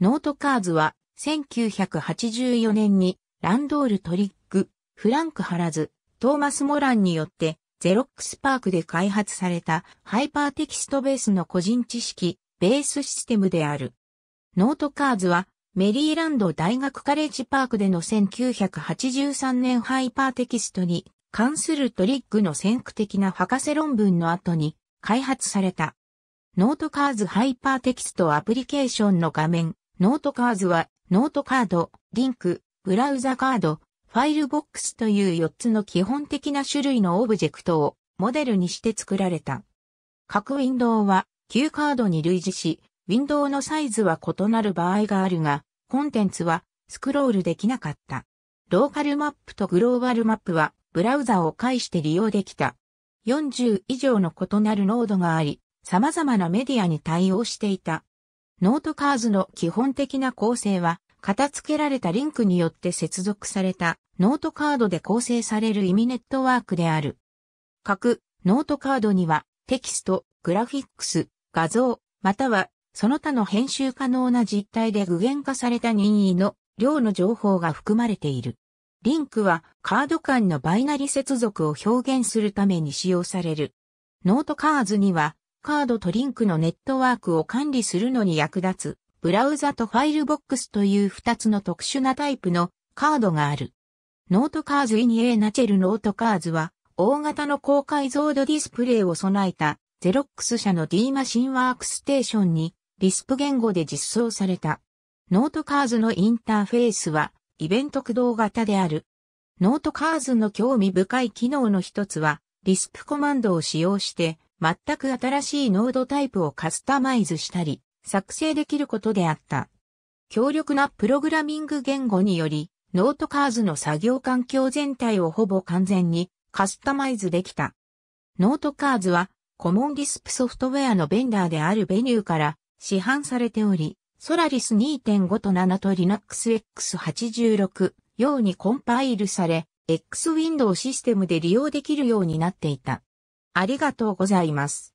ノートカーズは1984年にランドール・トリック、フランク・ハラズ、トーマス・モランによってゼロックスパークで開発されたハイパーテキストベースの個人知識ベースシステムである。ノートカーズはメリーランド大学カレッジパークでの1983年ハイパーテキストに関するトリックの先駆的な博士論文の後に開発された。ノートカーズハイパーテキストアプリケーションの画面、ノートカーズは、ノートカード、リンク、ブラウザカード、ファイルボックスという4つの基本的な種類のオブジェクトをモデルにして作られた。各ウィンドウは Q カードに類似し、ウィンドウのサイズは異なる場合があるが、コンテンツはスクロールできなかった。ローカルマップとグローバルマップはブラウザを介して利用できた。40以上の異なるノードがあり、様々なメディアに対応していた。ノートカーズの基本的な構成は、片付けられたリンクによって接続されたノートカードで構成される意味ネットワークである。各ノートカードにはテキスト、グラフィックス、画像、またはその他の編集可能な実態で具現化された任意の量の情報が含まれている。リンクはカード間のバイナリ接続を表現するために使用される。ノートカーズにはカードとリンクのネットワークを管理するのに役立つ、ブラウザとファイルボックスという2つの特殊なタイプのカードがある。ノートカーズイニエーナチェルノートカーズは、大型の高解像度ディスプレイを備えた、ゼロックス社の D マシンワークステーションに、リスプ言語で実装された。ノートカーズのインターフェースは、イベント駆動型である。ノートカーズの興味深い機能の一つは、リスプコマンドを使用して、全く新しいノードタイプをカスタマイズしたり、作成できることであった。強力なプログラミング言語により、ノートカーズの作業環境全体をほぼ完全にカスタマイズできた。ノートカーズはコモンディスプソフトウェアのベンダーであるベニューから市販されており、ソラリス2.5と7と Linux X86 用にコンパイルされ、X ウィンドウシステムで利用できるようになっていた。ありがとうございます。